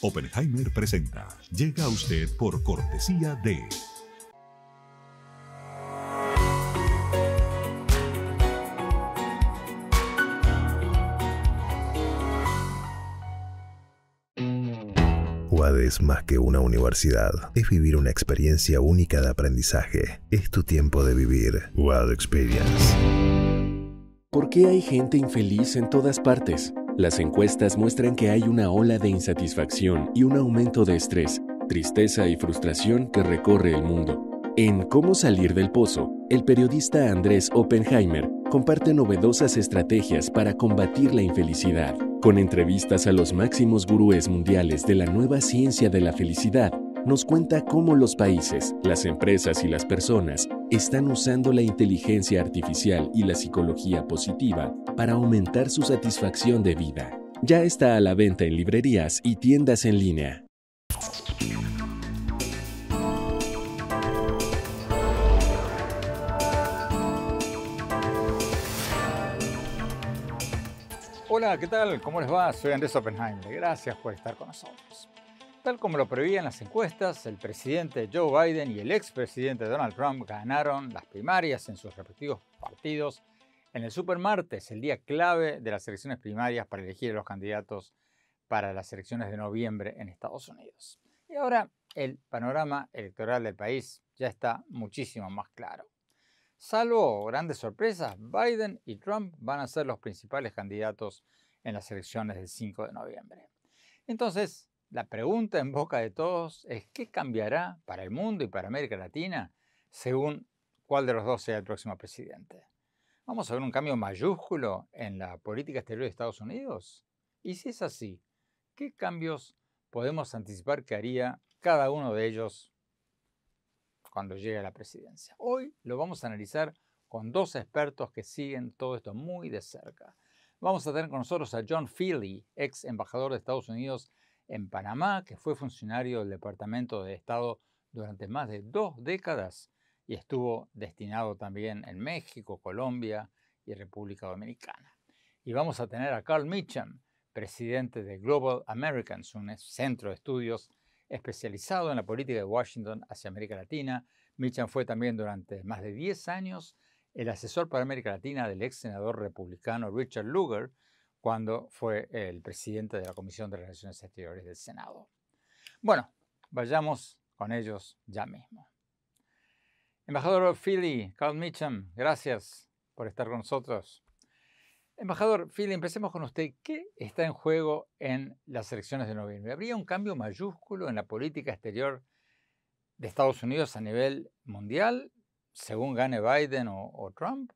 Oppenheimer presenta. Llega a usted por cortesía de... UAD es más que una universidad, es vivir una experiencia única de aprendizaje. Es tu tiempo de vivir. UAD Experience. ¿Por qué hay gente infeliz en todas partes? Las encuestas muestran que hay una ola de insatisfacción y un aumento de estrés, tristeza y frustración que recorre el mundo. En Cómo salir del pozo, el periodista Andrés Oppenheimer comparte novedosas estrategias para combatir la infelicidad, con entrevistas a los máximos gurúes mundiales de la nueva ciencia de la felicidad nos cuenta cómo los países, las empresas y las personas están usando la inteligencia artificial y la psicología positiva para aumentar su satisfacción de vida. Ya está a la venta en librerías y tiendas en línea. Hola, ¿qué tal? ¿Cómo les va? Soy Andrés Oppenheimer. Gracias por estar con nosotros. Tal como lo prevían las encuestas, el presidente Joe Biden y el ex presidente Donald Trump ganaron las primarias en sus respectivos partidos en el supermartes, el día clave de las elecciones primarias para elegir a los candidatos para las elecciones de noviembre en Estados Unidos. Y ahora el panorama electoral del país ya está muchísimo más claro. Salvo grandes sorpresas, Biden y Trump van a ser los principales candidatos en las elecciones del 5 de noviembre. Entonces, la pregunta en boca de todos es qué cambiará para el mundo y para América Latina según cuál de los dos sea el próximo presidente. ¿Vamos a ver un cambio mayúsculo en la política exterior de Estados Unidos? Y si es así, ¿qué cambios podemos anticipar que haría cada uno de ellos cuando llegue a la presidencia? Hoy lo vamos a analizar con dos expertos que siguen todo esto muy de cerca. Vamos a tener con nosotros a John Feely, ex embajador de Estados Unidos en Panamá, que fue funcionario del Departamento de Estado durante más de dos décadas y estuvo destinado también en México, Colombia y República Dominicana. Y vamos a tener a Carl Mitcham, presidente de Global Americans, un centro de estudios especializado en la política de Washington hacia América Latina. Mitcham fue también durante más de 10 años el asesor para América Latina del ex senador republicano Richard Lugar cuando fue el presidente de la Comisión de Relaciones Exteriores del Senado. Bueno, vayamos con ellos ya mismo. Embajador Philly, Carl Mitchum, gracias por estar con nosotros. Embajador Philly, empecemos con usted. ¿Qué está en juego en las elecciones de noviembre? ¿Habría un cambio mayúsculo en la política exterior de Estados Unidos a nivel mundial, según gane Biden o, o Trump?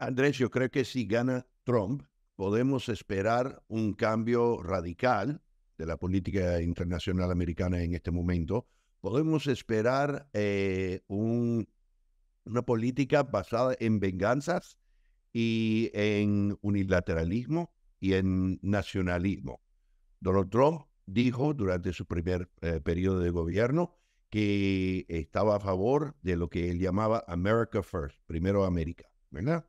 Andrés, yo creo que si gana Trump, podemos esperar un cambio radical de la política internacional americana en este momento. Podemos esperar eh, una política basada en venganzas y en unilateralismo y en nacionalismo. Donald Trump dijo durante su primer eh, periodo de gobierno que estaba a favor de lo que él llamaba America First, primero América, ¿verdad?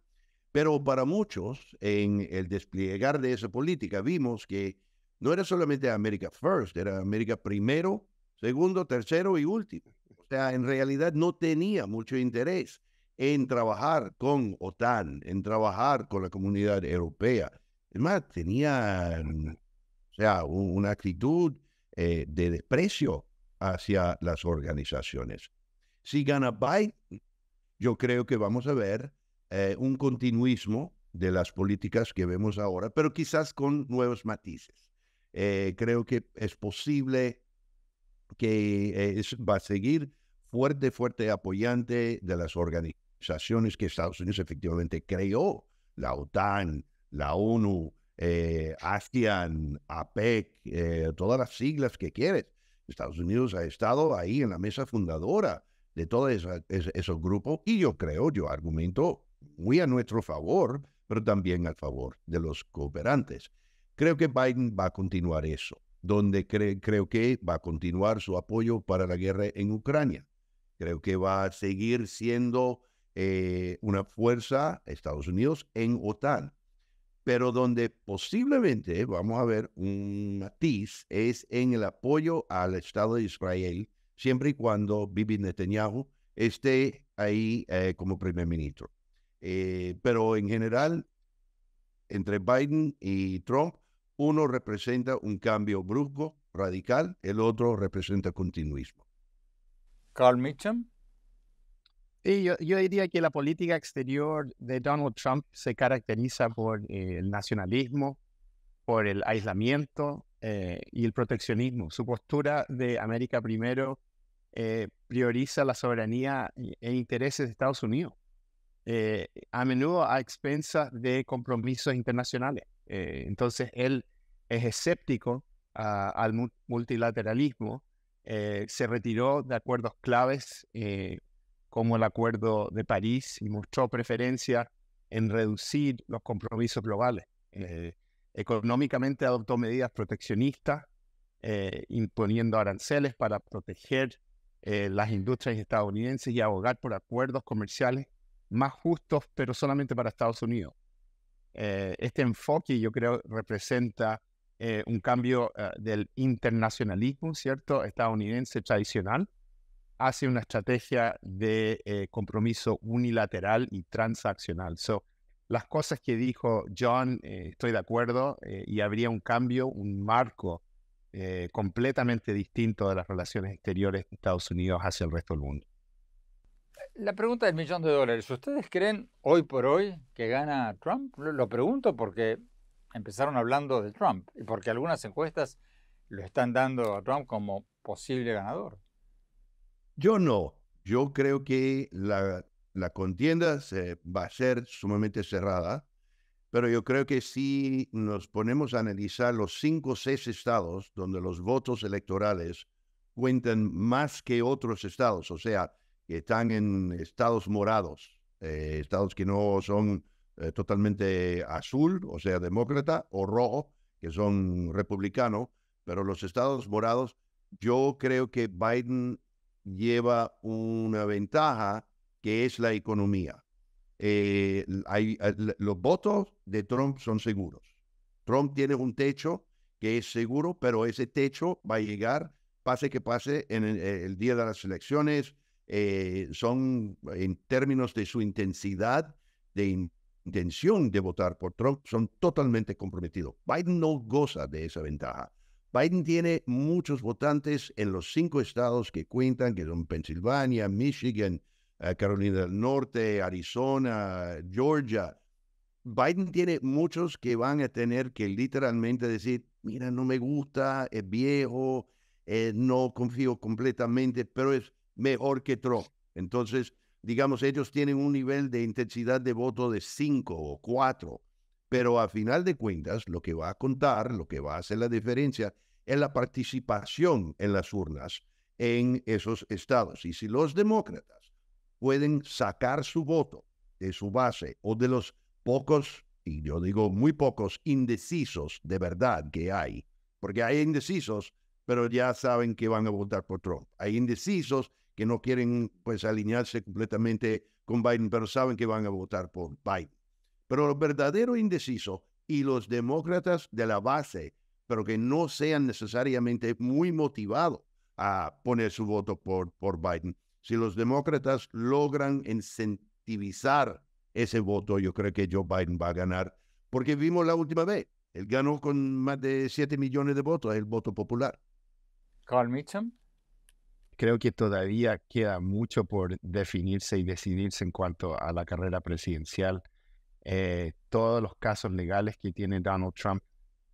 Pero para muchos, en el desplegar de esa política, vimos que no era solamente América First, era América primero, segundo, tercero y último. O sea, en realidad no tenía mucho interés en trabajar con OTAN, en trabajar con la comunidad europea. Es más, tenía o sea, una actitud eh, de desprecio hacia las organizaciones. Si gana Biden, yo creo que vamos a ver eh, un continuismo de las políticas que vemos ahora, pero quizás con nuevos matices. Eh, creo que es posible que va a seguir fuerte, fuerte apoyante de las organizaciones que Estados Unidos efectivamente creó, la OTAN, la ONU, eh, ASEAN, APEC, eh, todas las siglas que quieres. Estados Unidos ha estado ahí en la mesa fundadora de todo esos grupos y yo creo, yo argumento muy a nuestro favor, pero también al favor de los cooperantes. Creo que Biden va a continuar eso, donde creo que va a continuar su apoyo para la guerra en Ucrania. Creo que va a seguir siendo eh, una fuerza Estados Unidos en OTAN. Pero donde posiblemente vamos a ver un matiz es en el apoyo al Estado de Israel, siempre y cuando Bibi Netanyahu esté ahí eh, como primer ministro. Eh, pero en general, entre Biden y Trump, uno representa un cambio brusco, radical, el otro representa continuismo. Carl Mitchum. yo, yo, diría que la política exterior de Donald Trump se caracteriza por eh, el nacionalismo, por el aislamiento eh, y el proteccionismo. Su postura de América primero prioriza la soberanía e intereses de Estados Unidos. Eh, a menudo a expensas de compromisos internacionales. Eh, entonces, él es escéptico al multilateralismo, eh, se retiró de acuerdos claves como el Acuerdo de París y mostró preferencia en reducir los compromisos globales. económicamente adoptó medidas proteccionistas, imponiendo aranceles para proteger las industrias estadounidenses y abogar por acuerdos comerciales más justos, pero solamente para Estados Unidos. Eh, este enfoque, yo creo, representa eh, un cambio eh, del internacionalismo, ¿cierto?, estadounidense tradicional, hacia una estrategia de compromiso unilateral y transaccional. So, las cosas que dijo John, estoy de acuerdo, y habría un cambio, un marco completamente distinto de las relaciones exteriores de Estados Unidos hacia el resto del mundo la pregunta del millón de dólares. ¿Ustedes creen hoy por hoy que gana Trump? Lo, pregunto porque empezaron hablando de Trump y porque algunas encuestas lo están dando a Trump como posible ganador. Yo no. Yo creo que la, la contienda se, va a ser sumamente cerrada, pero yo creo que si nos ponemos a analizar los cinco o seis estados donde los votos electorales cuentan más que otros estados, o sea, que están en estados morados, eh, estados que no son eh, totalmente azul, o sea, demócrata, o rojo, que son republicanos, pero los estados morados, yo creo que Biden lleva una ventaja que es la economía. Eh, los votos de Trump son seguros. Trump tiene un techo que es seguro, pero ese techo va a llegar, pase que pase, en el día de las elecciones, eh, son en términos de su intensidad, de intención de votar por Trump, son totalmente comprometidos. Biden no goza de esa ventaja. Biden tiene muchos votantes en los cinco estados que cuentan, que son Pensilvania, Michigan, eh, Carolina del Norte, Arizona, Georgia. Biden tiene muchos que van a tener que literalmente decir, mira, no me gusta, es viejo, eh, no confío completamente, pero es mejor que Trump. Entonces, digamos, ellos tienen un nivel de intensidad de voto de cinco o cuatro, pero a final de cuentas, lo que va a contar, lo que va a hacer la diferencia, es la participación en las urnas en esos estados. Y si los demócratas pueden sacar su voto de su base o de los pocos, y yo digo muy pocos, indecisos de verdad que hay, porque hay indecisos, pero ya saben que van a votar por Trump. Hay indecisos que no quieren pues alinearse completamente con Biden, pero saben que van a votar por Biden. Pero los verdadero indeciso y los demócratas de la base, pero que no sean necesariamente muy motivados a poner su voto por, por Biden, si los demócratas logran incentivizar ese voto, yo creo que Joe Biden va a ganar, porque vimos la última vez, él ganó con más de 7 millones de votos, el voto popular. Carl Mitchum creo que todavía queda mucho por definirse y decidirse en cuanto a la carrera presidencial. Eh, todos los casos legales que tiene Donald Trump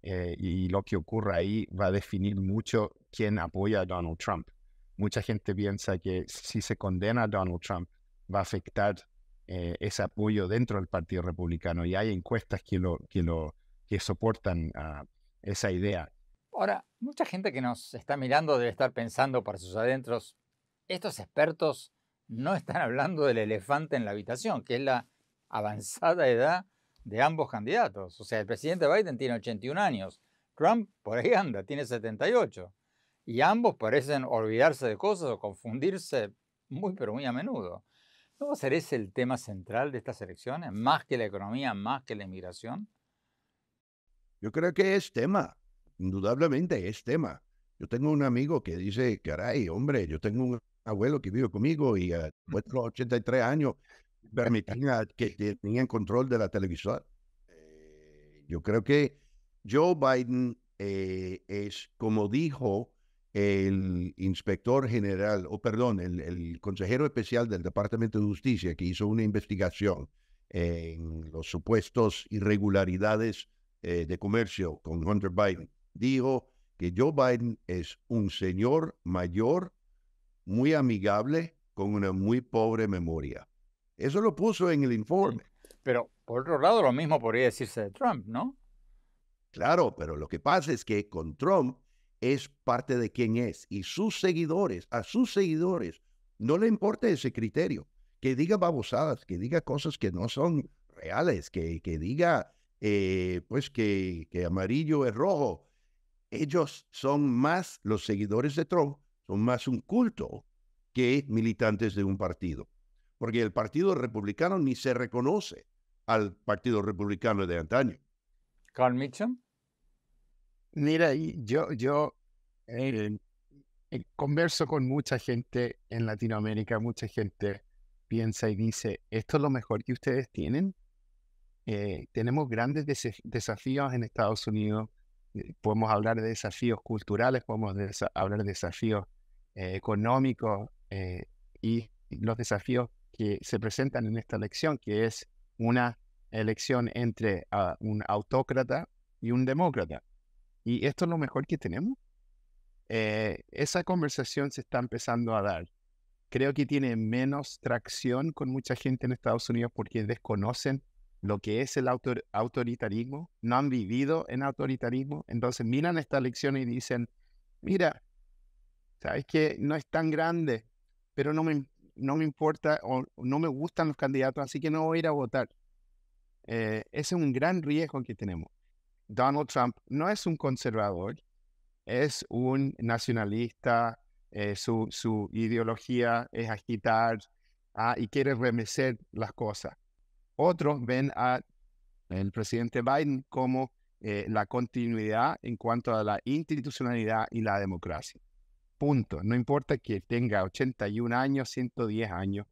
eh, y lo que ocurra ahí va a definir mucho quién apoya a Donald Trump. Mucha gente piensa que si se condena a Donald Trump va a afectar eh, ese apoyo dentro del Partido Republicano y hay encuestas que, lo, que, lo, que soportan ah, esa idea. Ahora, mucha gente que nos está mirando debe estar pensando para sus adentros, estos expertos no están hablando del elefante en la habitación, que es la avanzada edad de ambos candidatos. O sea, el presidente Biden tiene 81 años, Trump por ahí anda, tiene 78. Y ambos parecen olvidarse de cosas o confundirse muy, pero muy a menudo. ¿No va a ser ese el tema central de estas elecciones? Más que la economía, más que la inmigración. Yo creo que es tema indudablemente es tema. Yo tengo un amigo que dice, caray, hombre, yo tengo un abuelo que vive conmigo y ah, a 83 años permitía que tenían control de la televisión eh, yo creo que Joe Biden eh, es, como dijo el inspector general, o perdón, el, consejero especial del Departamento de Justicia que hizo una investigación en los supuestos irregularidades eh, de comercio con Hunter Biden dijo que Joe Biden es un señor mayor, muy amigable, con una muy pobre memoria. Eso lo puso en el informe. Pero por otro lado, lo mismo podría decirse de Trump, ¿no? Claro, pero lo que pasa es que con Trump es parte de quien es y sus seguidores, a sus seguidores, no le importa ese criterio, que diga babosadas, que diga cosas que no son reales, que, diga eh, pues que, que, amarillo es rojo, ellos son más, los seguidores de Trump, son más un culto que militantes de un partido. Porque el Partido Republicano ni se reconoce al Partido Republicano de antaño. Carl Mitchum. Mira, yo, yo eh, eh, converso con mucha gente en Latinoamérica, mucha gente piensa y dice, esto es lo mejor que ustedes tienen. Eh, tenemos grandes desafíos en Estados Unidos, eh, podemos hablar de desafíos culturales, podemos hablar de desafíos eh, económicos eh, y los desafíos que se presentan en esta elección, que es una elección entre ah, un autócrata y un demócrata. ¿Y esto es lo mejor que tenemos? esa conversación se está empezando a dar. Creo que tiene menos tracción con mucha gente en Estados Unidos porque desconocen lo que es el autor, autoritarismo, no han vivido en autoritarismo, entonces miran esta lección y dicen, mira, sabes que no es tan grande, pero no me, no me importa o no me gustan los candidatos, así que no voy a ir a votar. Eh, ese es un gran riesgo que tenemos. Donald Trump no es un conservador, es un nacionalista, eh, su, su, ideología es agitar ah, y quiere remecer las cosas. Otros ven a el presidente Biden como eh, la continuidad en cuanto a la institucionalidad y la democracia. Punto. No importa que tenga 81 años, 110 años.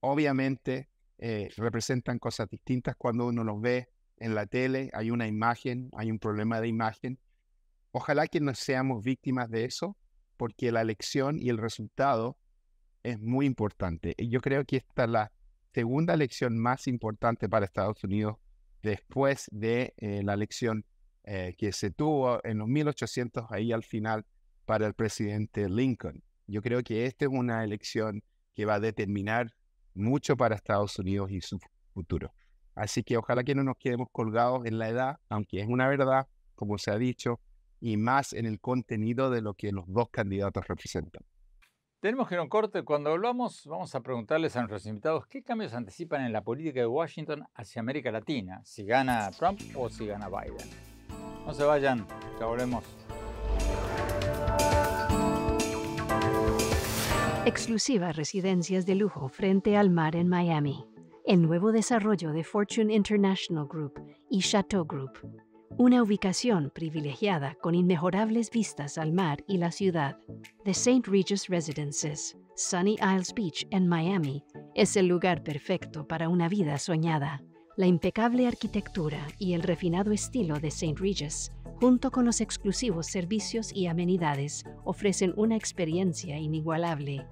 Obviamente eh, representan cosas distintas cuando uno los ve en la tele. Hay una imagen, hay un problema de imagen. Ojalá que no seamos víctimas de eso, porque la elección y el resultado es muy importante. yo creo que esta es la segunda elección más importante para Estados Unidos después de eh, la elección eh, que se tuvo en los 1800, ahí al final, para el presidente Lincoln. Yo creo que esta es una elección que va a determinar mucho para Estados Unidos y su futuro. Así que ojalá que no nos quedemos colgados en la edad, aunque es una verdad, como se ha dicho, y más en el contenido de lo que los dos candidatos representan. Tenemos que un corte. Cuando volvamos, vamos a preguntarles a nuestros invitados qué cambios anticipan en la política de Washington hacia América Latina, si gana Trump o si gana Biden. No se vayan, ya volvemos. Exclusivas residencias de lujo frente al mar en Miami. El nuevo desarrollo de Fortune International Group y Chateau Group una ubicación privilegiada con inmejorables vistas al mar y la ciudad. The St. Regis Residences, Sunny Isles Beach en Miami, es el lugar perfecto para una vida soñada. La impecable arquitectura y el refinado estilo de St. Regis, junto con los exclusivos servicios y amenidades, ofrecen una experiencia inigualable.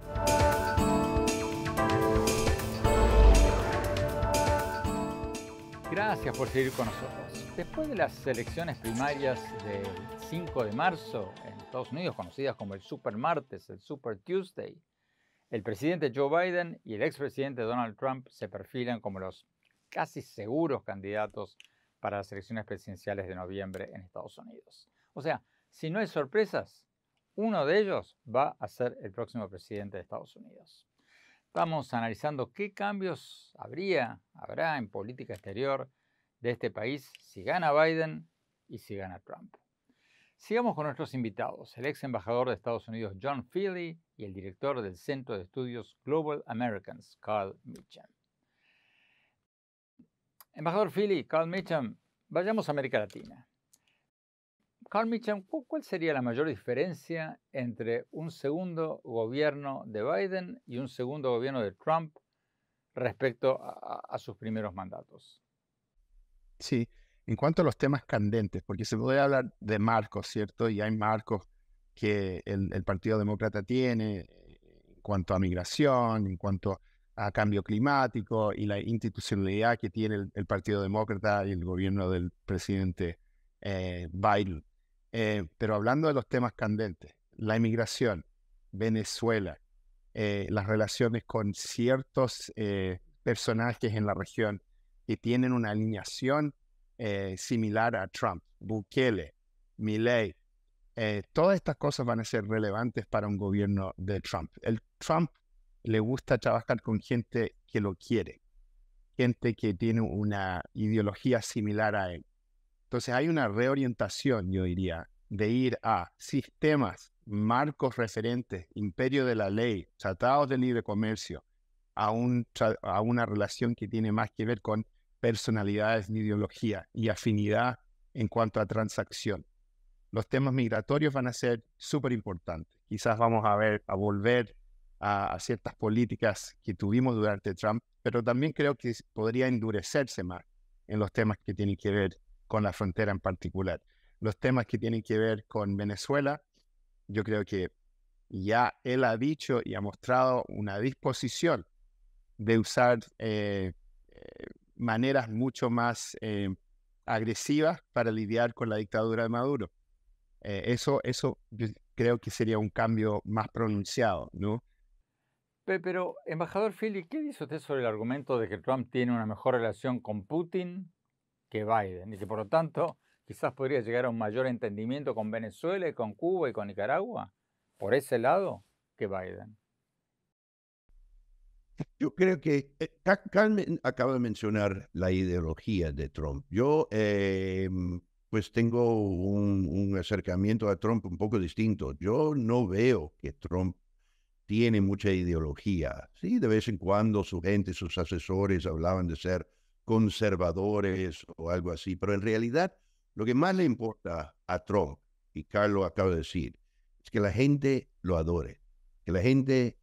Gracias por seguir con nosotros. Después de las elecciones primarias del 5 de marzo en Estados Unidos, conocidas como el Super Martes, el Super Tuesday, el presidente Joe Biden y el expresidente Donald Trump se perfilan como los casi seguros candidatos para las elecciones presidenciales de noviembre en Estados Unidos. O sea, si no hay sorpresas, uno de ellos va a ser el próximo presidente de Estados Unidos. Estamos analizando qué cambios habría, habrá en política exterior de este país si gana Biden y si gana Trump. Sigamos con nuestros invitados, el ex embajador de Estados Unidos John Philly y el director del Centro de Estudios Global Americans, Carl Mitchell. Embajador Philly, Carl Mitchell, vayamos a América Latina. ¿cuál sería la mayor diferencia entre un segundo gobierno de Biden y un segundo gobierno de Trump respecto a, sus primeros mandatos? Sí, en cuanto a los temas candentes, porque se puede hablar de marcos, ¿cierto? Y hay marcos que el, Partido Demócrata tiene en cuanto a migración, en cuanto a cambio climático y la institucionalidad que tiene el, Partido Demócrata y el gobierno del presidente eh, Biden. Eh, pero hablando de los temas candentes, la inmigración, Venezuela, eh, las relaciones con ciertos eh, personajes en la región que tienen una alineación similar a Trump, Bukele, Milley, todas estas cosas van a ser relevantes para un gobierno de Trump. El Trump le gusta trabajar con gente que lo quiere, gente que tiene una ideología similar a él. Entonces hay una reorientación, yo diría, de ir a sistemas, marcos referentes, imperio de la ley, tratados de libre comercio, a, un, a una relación que tiene más que ver con personalidades, ideología y afinidad en cuanto a transacción. Los temas migratorios van a ser súper importantes. Quizás vamos a ver, a volver a, ciertas políticas que tuvimos durante Trump, pero también creo que podría endurecerse más en los temas que tienen que ver con la frontera en particular. Los temas que tienen que ver con Venezuela, yo creo que ya él ha dicho y ha mostrado una disposición de usar eh, eh, maneras mucho más eh, agresivas para lidiar con la dictadura de Maduro. eso, eso yo creo que sería un cambio más pronunciado, ¿no? Pero, embajador Philly, ¿qué dice usted sobre el argumento de que Trump tiene una mejor relación con Putin que Biden y que por lo tanto quizás podría llegar a un mayor entendimiento con Venezuela con Cuba y con Nicaragua por ese lado que Biden. Yo creo que eh, acaba de mencionar la ideología de Trump. Yo eh, pues tengo un, un, acercamiento a Trump un poco distinto. Yo no veo que Trump tiene mucha ideología. Sí, de vez en cuando su gente, sus asesores hablaban de ser conservadores o algo así, pero en realidad lo que más le importa a Trump, y Carlos acaba de decir, es que la gente lo adore, que la gente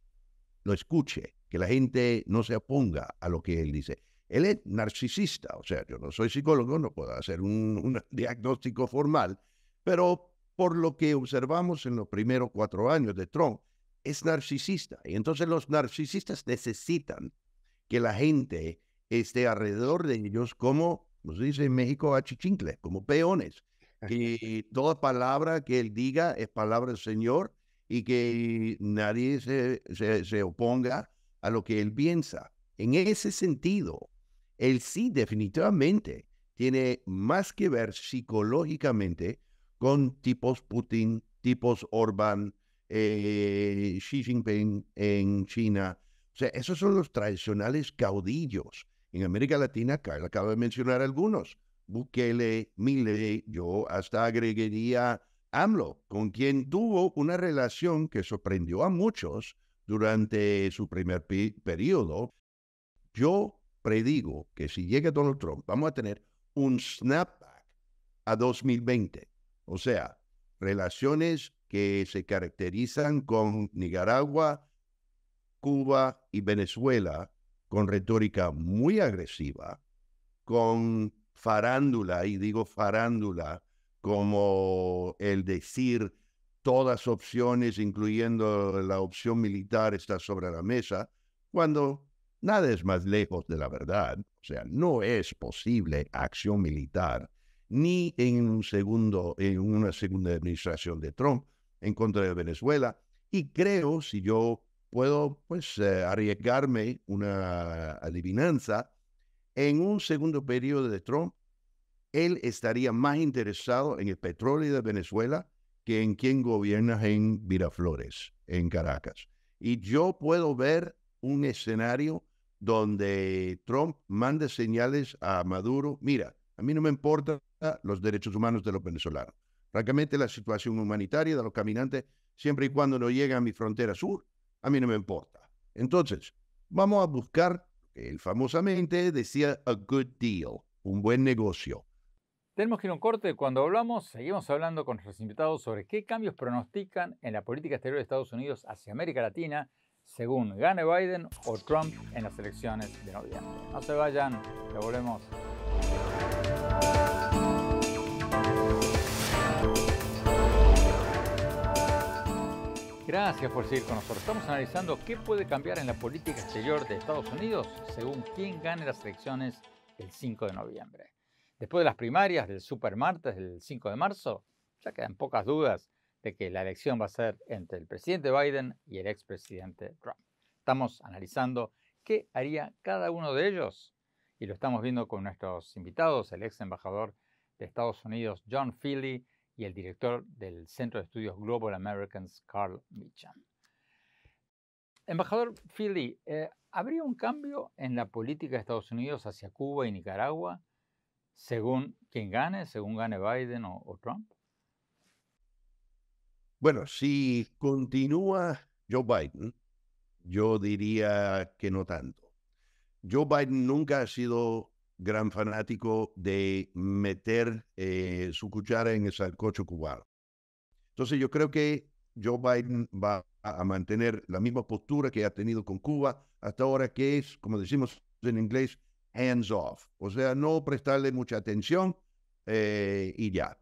lo escuche, que la gente no se oponga a lo que él dice. Él es narcisista, o sea, yo no soy psicólogo, no puedo hacer un, diagnóstico formal, pero por lo que observamos en los primeros cuatro años de Trump, es narcisista. Y entonces los narcisistas necesitan que la gente este, alrededor de ellos como, nos dice en México, achichincle, como peones. Y toda palabra que él diga es palabra del Señor y que nadie se, se, se oponga a lo que él piensa. En ese sentido, él sí definitivamente tiene más que ver psicológicamente con tipos Putin, tipos Orban, eh, Xi Jinping en China. O sea, esos son los tradicionales caudillos en América Latina, Carla acaba de mencionar algunos. Bukele, Milei, yo hasta agregaría AMLO, con quien tuvo una relación que sorprendió a muchos durante su primer periodo. Yo predigo que si llega Donald Trump, vamos a tener un snapback a 2020. O sea, relaciones que se caracterizan con Nicaragua, Cuba y Venezuela con retórica muy agresiva, con farándula, y digo farándula como el decir todas opciones, incluyendo la opción militar, está sobre la mesa, cuando nada es más lejos de la verdad. O sea, no es posible acción militar, ni en, un segundo, en una segunda administración de Trump en contra de Venezuela. Y creo, si yo puedo pues eh, arriesgarme una adivinanza. En un segundo periodo de Trump, él estaría más interesado en el petróleo de Venezuela que en quien gobierna en Viraflores, en Caracas. Y yo puedo ver un escenario donde Trump manda señales a Maduro, mira, a mí no me importan los derechos humanos de los venezolanos. Francamente, la situación humanitaria de los caminantes, siempre y cuando no llegue a mi frontera sur, a mí no me importa. Entonces, vamos a buscar, él famosamente decía, a good deal, un buen negocio. Tenemos que ir a un corte. Cuando hablamos, seguimos hablando con nuestros invitados sobre qué cambios pronostican en la política exterior de Estados Unidos hacia América Latina según gane Biden o Trump en las elecciones de noviembre. No se vayan, nos volvemos. Gracias por seguir con nosotros. Estamos analizando qué puede cambiar en la política exterior de Estados Unidos según quién gane las elecciones el 5 de noviembre. Después de las primarias del supermartes del 5 de marzo, ya quedan pocas dudas de que la elección va a ser entre el presidente Biden y el expresidente Trump. Estamos analizando qué haría cada uno de ellos y lo estamos viendo con nuestros invitados, el ex embajador de Estados Unidos John Philly y el director del Centro de Estudios Global Americans, Carl Mitcham. Embajador Philly, eh, ¿habría un cambio en la política de Estados Unidos hacia Cuba y Nicaragua según quien gane, según gane Biden o Trump? Bueno, si continúa Joe Biden, yo diría que no tanto. Joe Biden nunca ha sido gran fanático de meter eh, su cuchara en el salcocho cubano. Entonces yo creo que Joe Biden va a mantener la misma postura que ha tenido con Cuba hasta ahora, que es, como decimos en inglés, hands off, o sea, no prestarle mucha atención eh, y ya.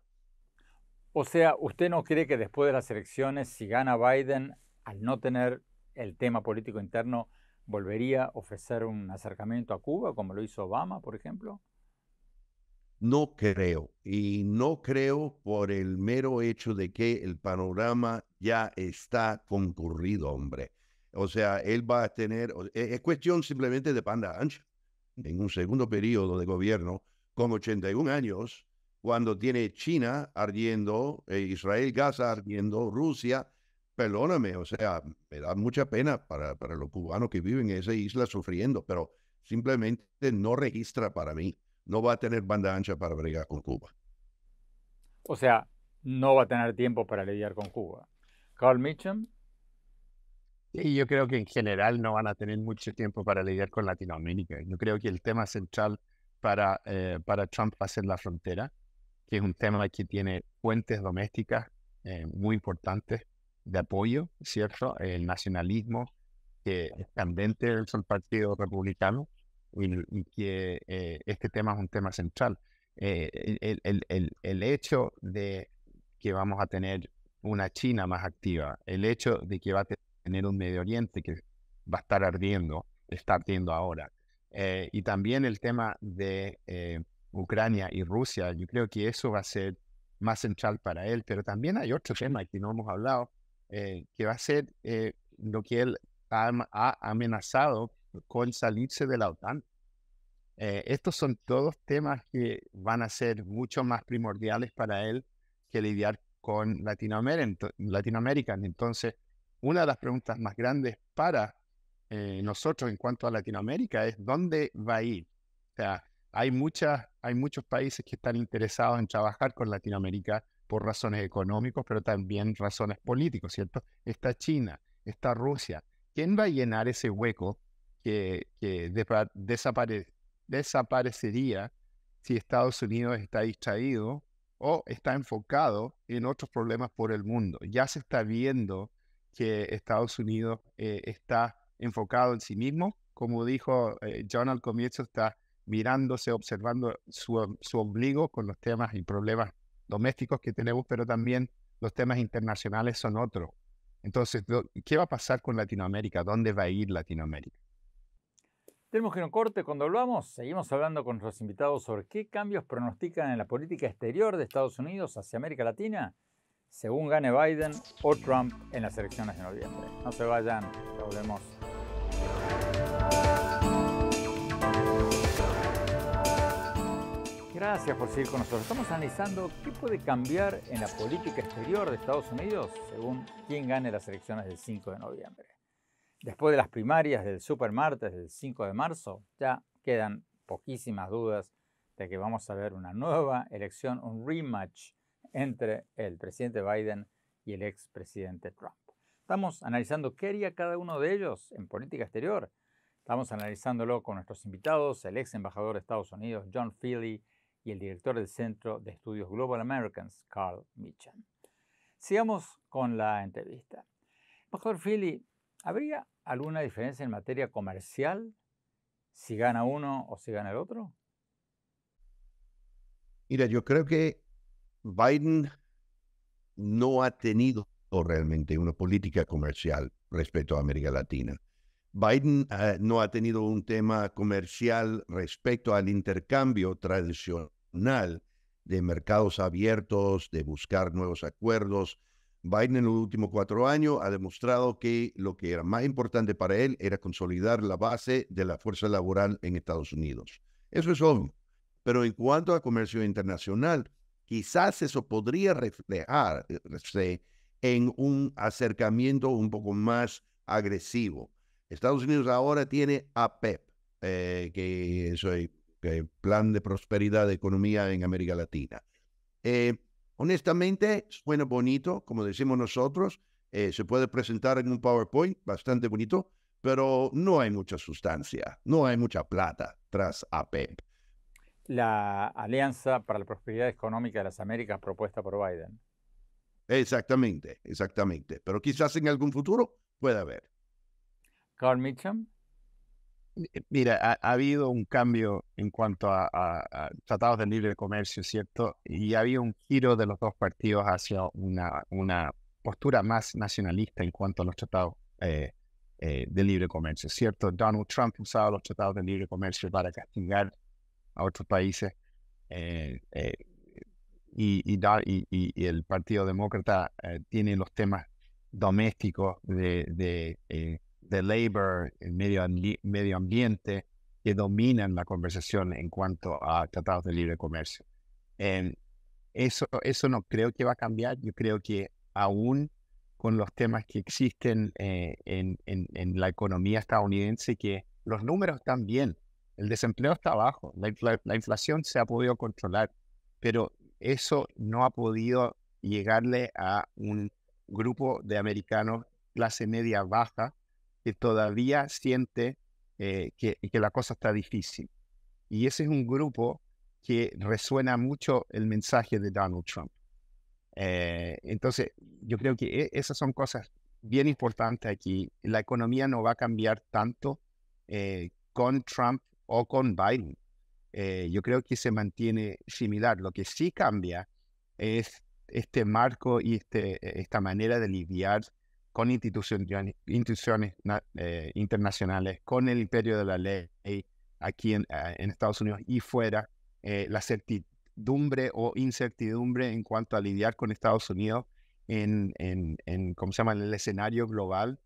O sea, ¿usted no cree que después de las elecciones, si gana Biden, al no tener el tema político interno, ¿Volvería a ofrecer un acercamiento a Cuba como lo hizo Obama, por ejemplo? No creo, y no creo por el mero hecho de que el panorama ya está concurrido, hombre. O sea, él va a tener, e, es cuestión simplemente de panda ancha. En un segundo periodo de gobierno, con 81 años, cuando tiene China ardiendo, eh, Israel Gaza ardiendo, Rusia perdóname, o sea, me da mucha pena para, para los cubanos que viven en esa isla sufriendo, pero simplemente no registra para mí. No va a tener banda ancha para brigar con Cuba. O sea, no va a tener tiempo para lidiar con Cuba. Carl Mitchum. Y yo creo que en general no van a tener mucho tiempo para lidiar con Latinoamérica. Yo creo que el tema central para, eh, para Trump va a ser la frontera, que es un tema que tiene fuentes domésticas eh, muy importantes de apoyo, ¿cierto? El nacionalismo que es candente el Partido Republicano y, que eh, este tema es un tema central. Eh, el, el, el, hecho de que vamos a tener una China más activa, el hecho de que va a tener un Medio Oriente que va a estar ardiendo, está ardiendo ahora, eh, y también el tema de Ucrania y Rusia, yo creo que eso va a ser más central para él, pero también hay otro tema que no hemos hablado, eh, que va a ser eh, lo que él ha, amenazado con salirse de la OTAN. Eh, estos son todos temas que van a ser mucho más primordiales para él que lidiar con Latinoamérica. Entonces, una de las preguntas más grandes para nosotros en cuanto a Latinoamérica es dónde va a ir. O sea, hay, muchas, hay muchos países que están interesados en trabajar con Latinoamérica por razones económicas, pero también razones políticas, ¿cierto? Está China, está Rusia. ¿Quién va a llenar ese hueco que, desaparecería si Estados Unidos está distraído o está enfocado en otros problemas por el mundo? Ya se está viendo que Estados Unidos eh, está enfocado en sí mismo, como dijo eh, John al comienzo, está mirándose, observando su, su, ombligo con los temas y problemas domésticos que tenemos, pero también los temas internacionales son otros. Entonces, ¿qué va a pasar con Latinoamérica? ¿Dónde va a ir Latinoamérica? Tenemos que ir un corte. Cuando hablamos. seguimos hablando con nuestros invitados sobre qué cambios pronostican en la política exterior de Estados Unidos hacia América Latina, según gane Biden o Trump en las elecciones de noviembre. No se vayan, volvemos. Gracias por seguir con nosotros. Estamos analizando qué puede cambiar en la política exterior de Estados Unidos según quién gane las elecciones del 5 de noviembre. Después de las primarias del supermartes del 5 de marzo, ya quedan poquísimas dudas de que vamos a ver una nueva elección, un rematch entre el presidente Biden y el expresidente Trump. Estamos analizando qué haría cada uno de ellos en política exterior. Estamos analizándolo con nuestros invitados, el ex embajador de Estados Unidos, John Philly, el director del Centro de Estudios Global Americans, Carl Mitchell. Sigamos con la entrevista. Doctor Philly, ¿habría alguna diferencia en materia comercial si gana uno o si gana el otro? Mira, yo creo que Biden no ha tenido realmente una política comercial respecto a América Latina. Biden eh, no ha tenido un tema comercial respecto al intercambio tradicional de mercados abiertos, de buscar nuevos acuerdos. Biden en los últimos cuatro años ha demostrado que lo que era más importante para él era consolidar la base de la fuerza laboral en Estados Unidos. Eso es obvio. Pero en cuanto a comercio internacional, quizás eso podría reflejarse en un acercamiento un poco más agresivo. Estados Unidos ahora tiene APEP, eh, que soy eh, plan de prosperidad de economía en América Latina. Eh, honestamente, bueno, bonito, como decimos nosotros, eh, se puede presentar en un PowerPoint bastante bonito, pero no hay mucha sustancia, no hay mucha plata tras APEP. E. La Alianza para la Prosperidad Económica de las Américas propuesta por Biden. Exactamente, exactamente. Pero quizás en algún futuro pueda haber. Carl Mitchum. Eh, mira, ha, habido un cambio en cuanto a, tratados de libre comercio, ¿cierto? Y había un giro de los dos partidos hacia una, una postura más nacionalista en cuanto a los tratados eh, eh, de libre comercio, ¿cierto? Donald Trump usaba los tratados de libre comercio para castigar a otros países. y, el Partido Demócrata tiene los temas domésticos de de labor, el medio, medio ambiente, que dominan la conversación en cuanto a tratados de libre comercio. Em, eso, eso no creo que va a cambiar. Yo creo que aún con los temas que existen eh, en, en, la economía estadounidense, que los números están bien, el desempleo está bajo, la, inflación se ha podido controlar, pero eso no ha podido llegarle a un grupo de americanos clase media baja que todavía siente eh, que, que, la cosa está difícil. Y ese es un grupo que resuena mucho el mensaje de Donald Trump. Eh, entonces, yo creo que e, esas son cosas bien importantes aquí. La economía no va a cambiar tanto eh, con Trump o con Biden. yo creo que se mantiene similar. Lo que sí cambia es este marco y este, e, esta manera de lidiar con instituciones, instituciones eh, internacionales, con el imperio de la ley aquí en, eh, Estados Unidos y fuera, eh, la certidumbre o incertidumbre en cuanto a lidiar con Estados Unidos en, en, ¿cómo se llama?, el escenario global.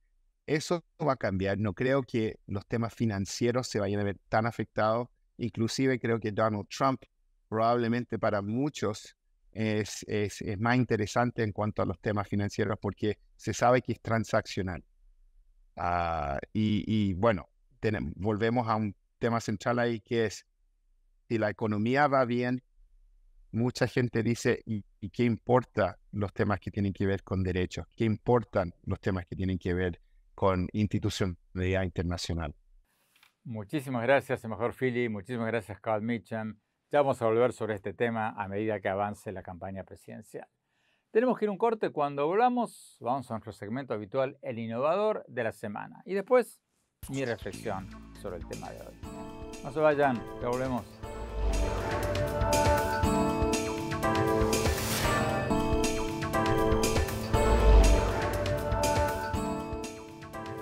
Eso va a cambiar. No creo que los temas financieros se vayan a ver tan afectados. Inclusive creo que Donald Trump probablemente para muchos es, es, es, más interesante en cuanto a los temas financieros porque se sabe que es transaccional. Ah, y, y, bueno, volvemos a un tema central ahí que es, si la economía va bien, mucha gente dice, ¿y, qué importa los temas que tienen que ver con derechos? ¿Qué importan los temas que tienen que ver con institucionalidad internacional? Muchísimas gracias, mejor Philly. Muchísimas gracias, Carl Mitcham. Ya vamos a volver sobre este tema a medida que avance la campaña presidencial. Tenemos que ir un corte. Cuando volvamos, vamos a nuestro segmento habitual, el innovador de la semana. Y después, mi reflexión sobre el tema de hoy. No se vayan, ya volvemos.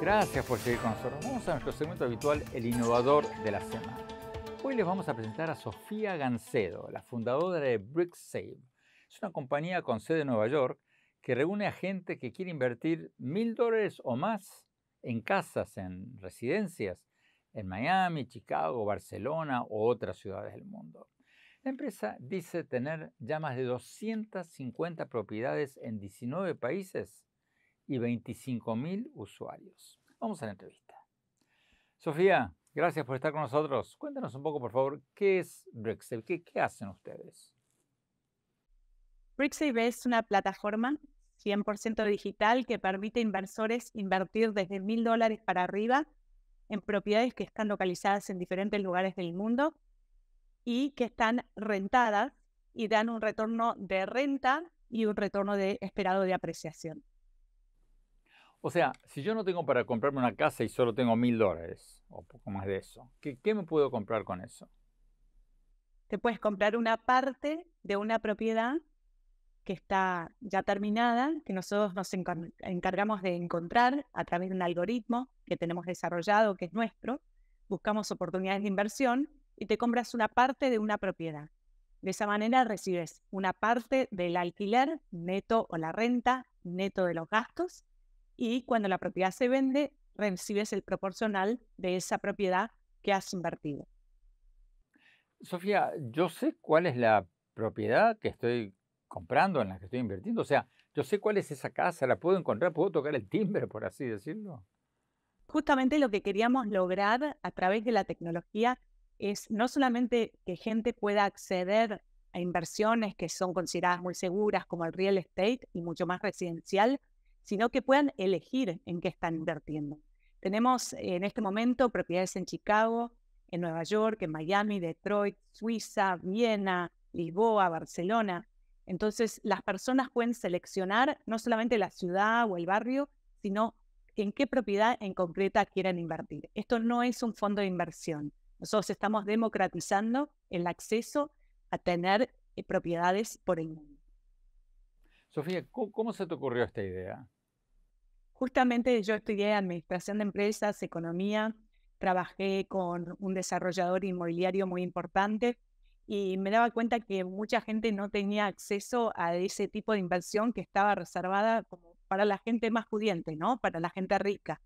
Gracias por seguir con nosotros. Vamos a nuestro segmento habitual, el innovador de la semana. Hoy les vamos a presentar a Sofía Gancedo, la fundadora de BrickSave. Es una compañía con sede en Nueva York que reúne a gente que quiere invertir mil dólares o más en casas, en residencias, en Miami, Chicago, Barcelona u otras ciudades del mundo. La empresa dice tener ya más de 250 propiedades en 19 países y mil usuarios. Vamos a la entrevista. Sofía, Gracias por estar con nosotros. Cuéntanos un poco, por favor, ¿qué es Brixel? ¿Qué, hacen ustedes? Brixel es una plataforma 100% digital que permite a inversores invertir desde mil dólares para arriba en propiedades que están localizadas en diferentes lugares del mundo y que están rentadas y dan un retorno de renta y un retorno de esperado de apreciación. O sea, si yo no tengo para comprarme una casa y solo tengo mil dólares o poco más de eso, ¿qué, me puedo comprar con eso? Te puedes comprar una parte de una propiedad que está ya terminada, que nosotros nos encargamos de encontrar a través de un algoritmo que tenemos desarrollado, que es nuestro. Buscamos oportunidades de inversión y te compras una parte de una propiedad. De esa manera recibes una parte del alquiler neto o la renta neto de los gastos y cuando la propiedad se vende, recibes el proporcional de esa propiedad que has invertido. Sofía, yo sé cuál es la propiedad que estoy comprando, en la que estoy invirtiendo. O sea, yo sé cuál es esa casa, la puedo encontrar, puedo tocar el timbre, por así decirlo. Justamente lo que queríamos lograr a través de la tecnología es no solamente que gente pueda acceder a inversiones que son consideradas muy seguras como el real estate y mucho más residencial, sino que puedan elegir en qué están invirtiendo. Tenemos en este momento propiedades en Chicago, en Nueva York, en Miami, Detroit, Suiza, Viena, Lisboa, Barcelona. Entonces, las personas pueden seleccionar no solamente la ciudad o el barrio, sino en qué propiedad en concreta quieren invertir. Esto no es un fondo de inversión. Nosotros estamos democratizando el acceso a tener eh, propiedades por el Sofía, ¿cómo, se te ocurrió esta idea? Justamente yo estudié administración de empresas, economía, trabajé con un desarrollador inmobiliario muy importante y me daba cuenta que mucha gente no tenía acceso a ese tipo de inversión que estaba reservada para la gente más pudiente, ¿no? Para la gente rica.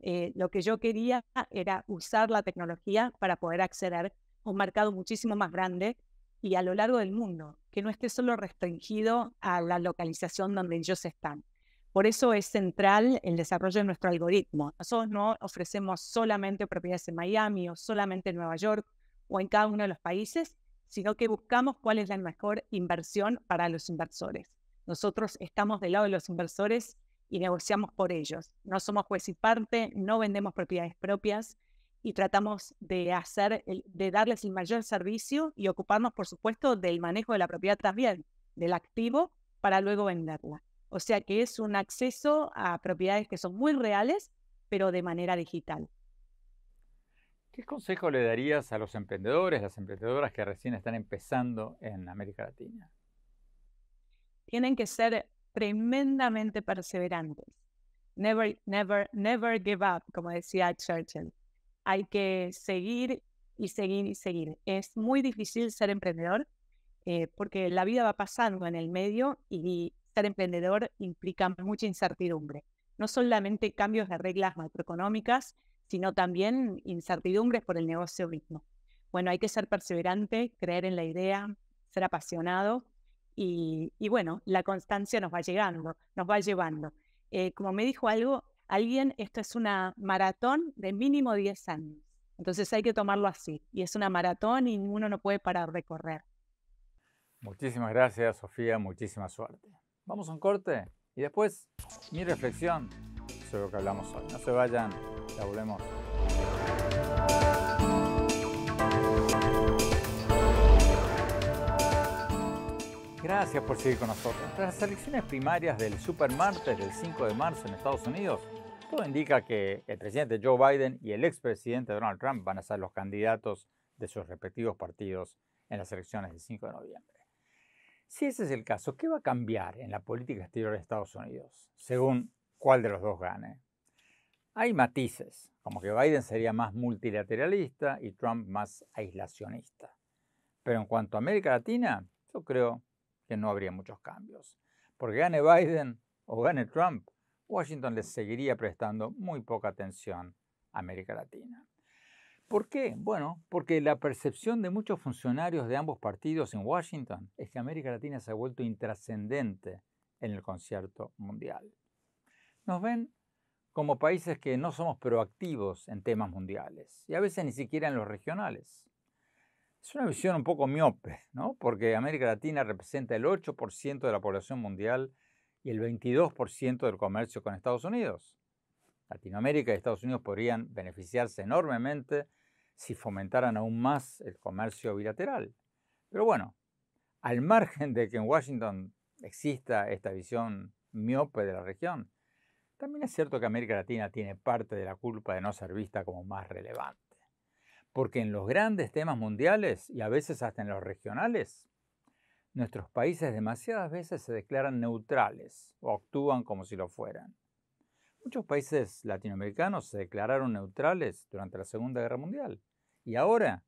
Eh, lo que yo quería era usar la tecnología para poder acceder a un mercado muchísimo más grande y a lo largo del mundo, que no esté solo restringido a la localización donde ellos están. Por eso es central el desarrollo de nuestro algoritmo. Nosotros no ofrecemos solamente propiedades en Miami o solamente en Nueva York o en cada uno de los países, sino que buscamos cuál es la mejor inversión para los inversores. Nosotros estamos del lado de los inversores y negociamos por ellos. No somos juez y parte, no vendemos propiedades propias y tratamos de hacer, de darles el mayor servicio y ocuparnos, por supuesto, del manejo de la propiedad también, del activo, para luego venderla. O sea que es un acceso a propiedades que son muy reales, pero de manera digital. ¿Qué consejo le darías a los emprendedores, las emprendedoras que recién están empezando en América Latina? Tienen que ser tremendamente perseverantes. Never, never, never give up, como decía Churchill. Hay que seguir y seguir y seguir. Es muy difícil ser emprendedor eh, porque la vida va pasando en el medio y, ser emprendedor implica mucha incertidumbre. No solamente cambios de reglas macroeconómicas, sino también incertidumbres por el negocio mismo. Bueno, hay que ser perseverante, creer en la idea, ser apasionado y, bueno, la constancia nos va llegando, nos va llevando. Eh, como me dijo algo, alguien, esto es una maratón de mínimo 10 años. Entonces hay que tomarlo así. Y es una maratón y uno no puede parar de correr. Muchísimas gracias, Sofía. Muchísima suerte. Vamos a un corte y después mi reflexión sobre lo que hablamos hoy. No se vayan, ya volvemos. Gracias por seguir con nosotros. Tras las elecciones primarias del Supermartes del 5 de marzo en Estados Unidos, todo indica que el presidente Joe Biden y el expresidente Donald Trump van a ser los candidatos de sus respectivos partidos en las elecciones del 5 de noviembre. Si ese es el caso, ¿qué va a cambiar en la política exterior de Estados Unidos, según cuál de los dos gane? Hay matices, como que Biden sería más multilateralista y Trump más aislacionista. Pero en cuanto a América Latina, yo creo que no habría muchos cambios. Porque gane Biden o gane Trump, Washington le seguiría prestando muy poca atención a América Latina. ¿Por qué? Bueno, porque la percepción de muchos funcionarios de ambos partidos en Washington es que América Latina se ha vuelto intrascendente en el concierto mundial. Nos ven como países que no somos proactivos en temas mundiales y a veces ni siquiera en los regionales. Es una visión un poco miope, ¿no? Porque América Latina representa el 8% de la población mundial y el 22% del comercio con Estados Unidos. Latinoamérica y Estados Unidos podrían beneficiarse enormemente si fomentaran aún más el comercio bilateral. Pero bueno, al margen de que en Washington exista esta visión miope de la región, también es cierto que América Latina tiene parte de la culpa de no ser vista como más relevante. Porque en los grandes temas mundiales y a veces hasta en los regionales, nuestros países demasiadas veces se declaran neutrales o actúan como si lo fueran. Muchos países latinoamericanos se declararon neutrales durante la Segunda Guerra Mundial y ahora,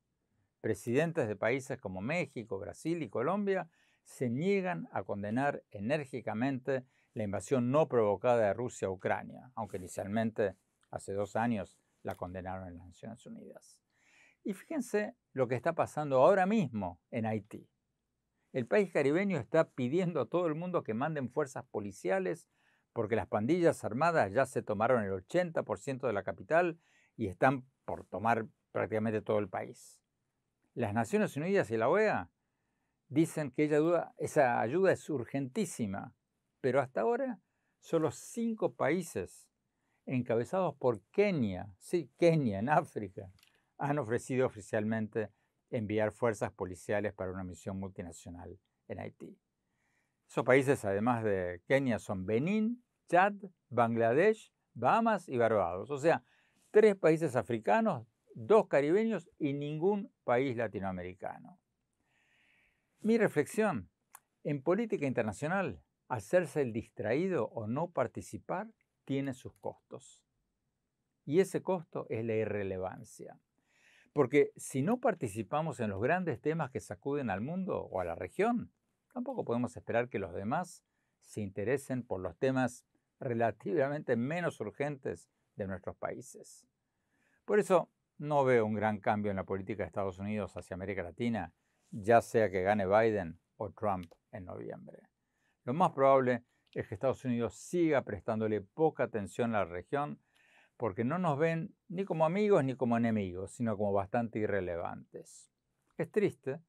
presidentes de países como México, Brasil y Colombia se niegan a condenar enérgicamente la invasión no provocada de Rusia a Ucrania, aunque inicialmente hace dos años la condenaron en las Naciones Unidas. Y fíjense lo que está pasando ahora mismo en Haití. El país caribeño está pidiendo a todo el mundo que manden fuerzas policiales porque las pandillas armadas ya se tomaron el 80% de la capital y están por tomar prácticamente todo el país. Las Naciones Unidas y la OEA dicen que esa ayuda es urgentísima, pero hasta ahora solo cinco países, encabezados por Kenia, sí, Kenia en África, han ofrecido oficialmente enviar fuerzas policiales para una misión multinacional en Haití. Esos países, además de Kenia, son Benín, Chad, Bangladesh, Bahamas y Barbados. O sea, tres países africanos dos caribeños y ningún país latinoamericano. Mi reflexión, en política internacional, hacerse el distraído o no participar tiene sus costos. Y ese costo es la irrelevancia. Porque si no participamos en los grandes temas que sacuden al mundo o a la región, tampoco podemos esperar que los demás se interesen por los temas relativamente menos urgentes de nuestros países. Por eso, no veo un gran cambio en la política de Estados Unidos hacia América Latina, ya sea que gane Biden o Trump en noviembre. Lo más probable es que Estados Unidos siga prestándole poca atención a la región porque no nos ven ni como amigos ni como enemigos, sino como bastante irrelevantes. Es triste,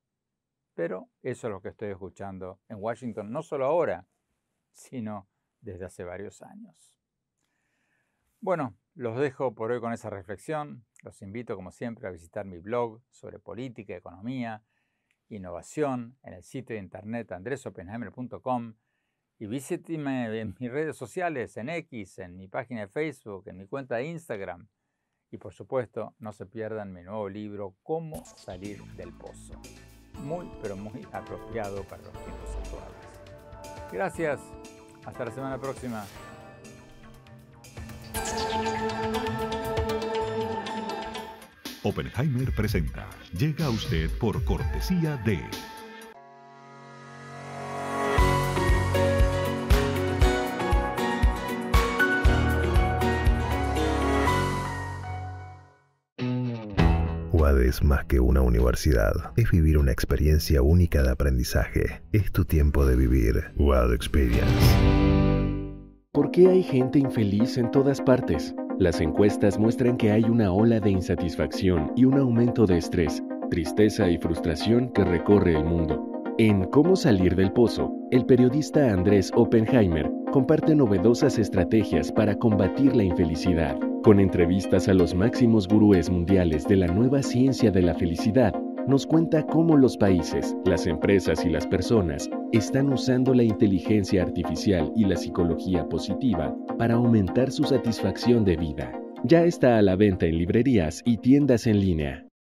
pero eso es lo que estoy escuchando en Washington, no solo ahora, sino desde hace varios años. Bueno, los dejo por hoy con esa reflexión. Los invito, como siempre, a visitar mi blog sobre política, economía, innovación en el sitio de internet andresopenheimer.com y visíteme en mis redes sociales, en X, en mi página de Facebook, en mi cuenta de Instagram. Y por supuesto, no se pierdan mi nuevo libro, Cómo salir del pozo. Muy, pero muy apropiado para los tiempos actuales. Gracias. Hasta la semana próxima. Oppenheimer presenta. Llega a usted por cortesía de... es más que una universidad. Es vivir una experiencia única de aprendizaje. Es tu tiempo de vivir. UAD Experience. ¿Por qué hay gente infeliz en todas partes? Las encuestas muestran que hay una ola de insatisfacción y un aumento de estrés, tristeza y frustración que recorre el mundo. En Cómo salir del pozo, el periodista Andrés Oppenheimer comparte novedosas estrategias para combatir la infelicidad, con entrevistas a los máximos gurúes mundiales de la nueva ciencia de la felicidad nos cuenta cómo los países, las empresas y las personas están usando la inteligencia artificial y la psicología positiva para aumentar su satisfacción de vida. Ya está a la venta en librerías y tiendas en línea.